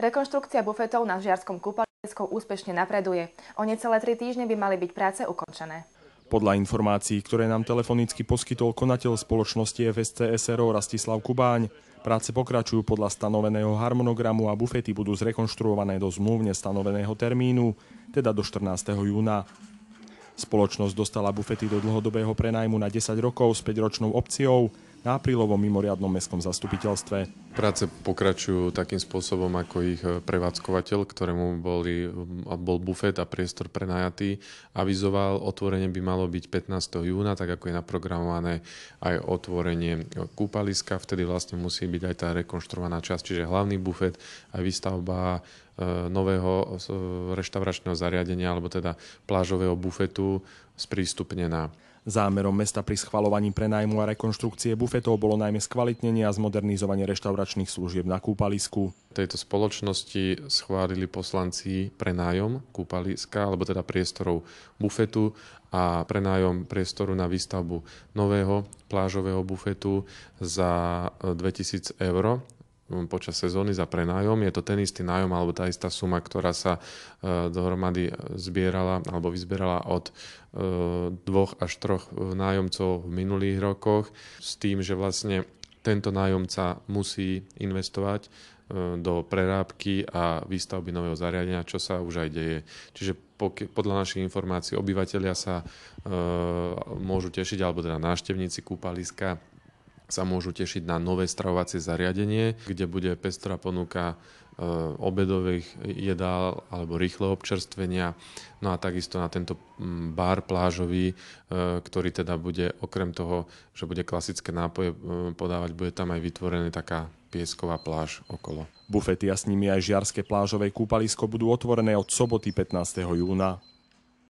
Rekonštrukcia bufetov na Žiarskom kúpalickou úspešne napreduje. O necelé tri týždne by mali byť práce ukončené. Podľa informácií, ktoré nám telefonicky poskytol konateľ spoločnosti FSC SRO Rastislav Kubáň, práce pokračujú podľa stanoveného harmonogramu a bufety budú zrekonštruované do zmluvne stanoveného termínu, teda do 14. júna. Spoločnosť dostala bufety do dlhodobého prenajmu na 10 rokov s 5-ročnou opciou, na aprílovom mimoriadnom mestskom zastupiteľstve. Práce pokračujú takým spôsobom, ako ich e, prevádzkovateľ, ktorému boli, bol bufet a priestor prenajatý, avizoval. Otvorenie by malo byť 15. júna, tak ako je naprogramované aj otvorenie e, kúpaliska. Vtedy vlastne musí byť aj tá rekonštruovaná časť, čiže hlavný bufet aj výstavba e, nového reštauračného zariadenia alebo teda plážového bufetu sprístupnená. Zámerom mesta pri schvalovaní prenajmu a rekonštrukcie bufetov bolo najmä skvalitnenie a zmodernizovanie reštauračných služieb na kúpalisku. Tejto spoločnosti schválili poslanci prenájom kúpaliska, alebo teda priestorov bufetu a prenájom priestoru na výstavbu nového plážového bufetu za 2000 e, eur počas sezóny za prenájom. Je to ten istý nájom alebo tá istá suma, ktorá sa e, dohromady e, zbierala alebo vyzbierala od e, dvoch až troch nájomcov v minulých rokoch s tým, že vlastne tento nájomca musí investovať do prerábky a výstavby nového zariadenia, čo sa už aj deje. Čiže podľa našich informácií obyvateľia sa e, môžu tešiť, alebo teda návštevníci kúpaliska sa môžu tešiť na nové stravovacie zariadenie, kde bude pestrá ponuka e, obedových jedál alebo rýchleho občerstvenia. No a takisto na tento mm, bar plážový, e, ktorý teda bude okrem toho, že bude klasické nápoje e, podávať, bude tam aj vytvorená taká piesková pláž okolo. Bufety a s nimi aj žiarské plážové kúpalisko budú otvorené od soboty 15. júna